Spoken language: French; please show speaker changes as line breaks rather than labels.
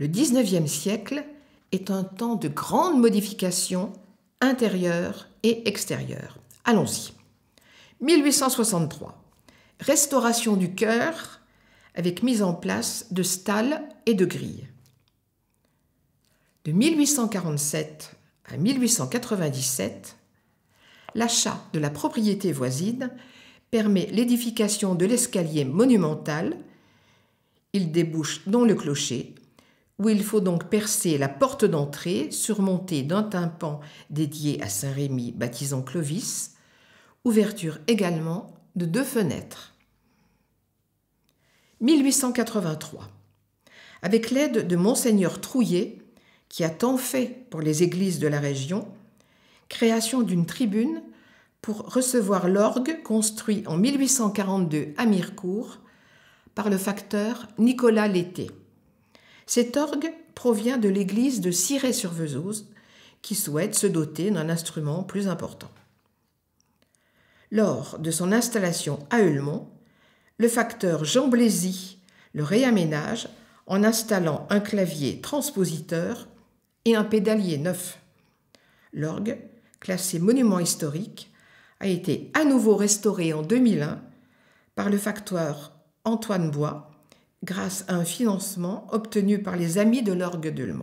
Le 19e siècle est un temps de grandes modifications intérieures et extérieures. Allons-y. 1863. Restauration du chœur avec mise en place de stalles et de grilles. De 1847 à 1897, l'achat de la propriété voisine permet l'édification de l'escalier monumental. Il débouche dans le clocher où il faut donc percer la porte d'entrée surmontée d'un tympan dédié à Saint Rémy, baptisant Clovis, ouverture également de deux fenêtres. 1883. Avec l'aide de monseigneur Trouillet, qui a tant fait pour les églises de la région, création d'une tribune pour recevoir l'orgue construit en 1842 à Mirecourt par le facteur Nicolas Lété. Cet orgue provient de l'église de ciré sur vesouse qui souhaite se doter d'un instrument plus important. Lors de son installation à Ulmont, le facteur Jean Blaisy le réaménage en installant un clavier transpositeur et un pédalier neuf. L'orgue, classé monument historique, a été à nouveau restauré en 2001 par le facteur Antoine Bois grâce à un financement obtenu par les Amis de l'Orgue de Le